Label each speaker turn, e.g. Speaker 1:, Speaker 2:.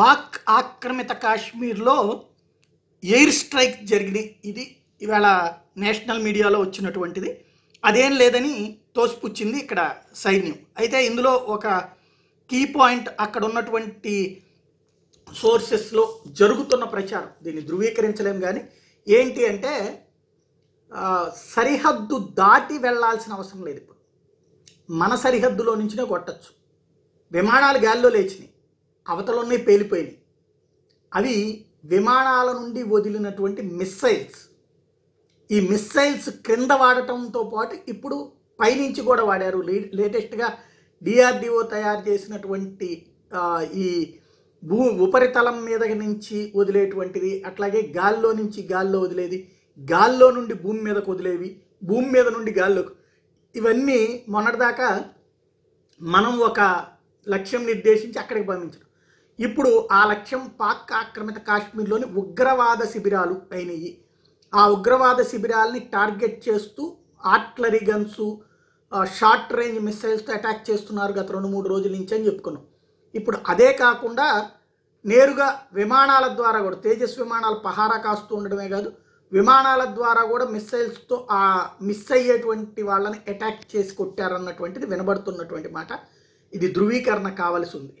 Speaker 1: పాక్ ఆక్రమిత కాశ్మీర్లో air strike జరిగింది ఇది ఇవాళ నేషనల్ మీడియాలో వచ్చినటువంటిది అదేం లేదని తోసిపుచ్చింది ఇక్కడ సైన్యం అయితే ఇందులో ఒక కీ పాయింట్ అక్కడ ఉన్నటువంటి సోర్సెస్లో జరుగుతున్న ప్రచారం దీన్ని ధృవీకరించలేం కానీ ఏంటి అంటే సరిహద్దు దాటి వెళ్లాల్సిన అవసరం లేదు ఇప్పుడు మన సరిహద్దులో నుంచినే కొట్టచ్చు విమానాలు గాల్లో లేచినాయి అవతలన్నీ పేలిపోయినాయి అవి విమానాల నుండి వదిలినటువంటి మిస్సైల్స్ ఈ మిస్సైల్స్ క్రింద వాడటంతో పాటు ఇప్పుడు పైనుంచి కూడా వాడారు లే లేటెస్ట్గా డిఆర్డిఓ తయారు చేసినటువంటి ఈ భూ ఉపరితలం మీద నుంచి వదిలేటువంటిది అట్లాగే గాల్లో నుంచి గాల్లో వదిలేది గాల్లో నుండి భూమి మీదకు వదిలేవి భూమి మీద నుండి గాల్లోకి ఇవన్నీ మొన్నటిదాకా మనం ఒక లక్ష్యం నిర్దేశించి అక్కడికి పంపించడం ఇప్పుడు ఆ లక్ష్యం పాక్ ఆక్రమిత కాశ్మీర్లోని ఉగ్రవాద శిబిరాలు అయినాయి ఆ ఉగ్రవాద శిబిరాలని టార్గెట్ చేస్తూ ఆర్ట్లరీ గన్స్ షార్ట్ రేంజ్ మిస్సైల్స్తో అటాక్ చేస్తున్నారు గత రెండు మూడు రోజుల నుంచి అని చెప్పుకున్నాం ఇప్పుడు అదే కాకుండా నేరుగా విమానాల ద్వారా కూడా తేజస్ విమానాలు పహారా కాస్తూ ఉండడమే కాదు విమానాల ద్వారా కూడా మిస్సైల్స్తో ఆ మిస్ అయ్యేటువంటి వాళ్ళని అటాక్ చేసి కొట్టారన్నటువంటిది వినబడుతున్నటువంటి మాట ఇది ధృవీకరణ కావాల్సి ఉంది